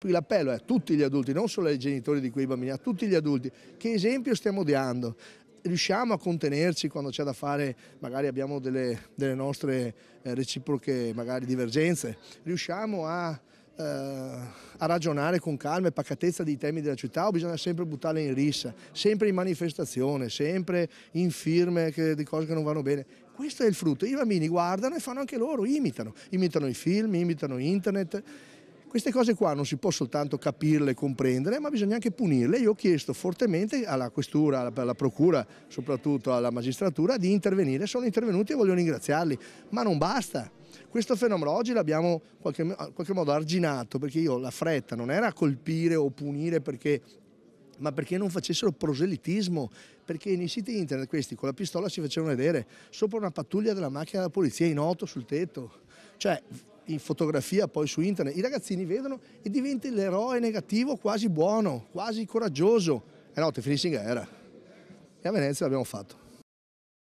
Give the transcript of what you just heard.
Qui l'appello è a tutti gli adulti, non solo ai genitori di quei bambini, a tutti gli adulti. Che esempio stiamo dando? riusciamo a contenerci quando c'è da fare, magari abbiamo delle, delle nostre eh, reciproche divergenze, riusciamo a, eh, a, ragionare con calma e pacatezza dei temi della città o bisogna sempre buttarle in rissa, sempre in manifestazione, sempre in firme che, di cose che non vanno bene. Questo è il frutto, i bambini guardano e fanno anche loro, imitano, imitano i film, imitano internet queste cose qua non si può soltanto capirle, e comprendere, ma bisogna anche punirle. Io ho chiesto fortemente alla questura, alla, alla procura, soprattutto alla magistratura, di intervenire. Sono intervenuti e voglio ringraziarli, ma non basta. Questo fenomeno oggi l'abbiamo in qualche, qualche modo arginato perché io la fretta non era colpire o punire perché ma perché non facessero proselitismo, perché nei siti internet questi con la pistola si facevano vedere sopra una pattuglia della macchina della polizia in auto sul tetto. Cioè, in fotografia, poi su internet, i ragazzini vedono e diventi l'eroe negativo quasi buono, quasi coraggioso. E eh no, ti finisci in guerra. E a Venezia l'abbiamo fatto.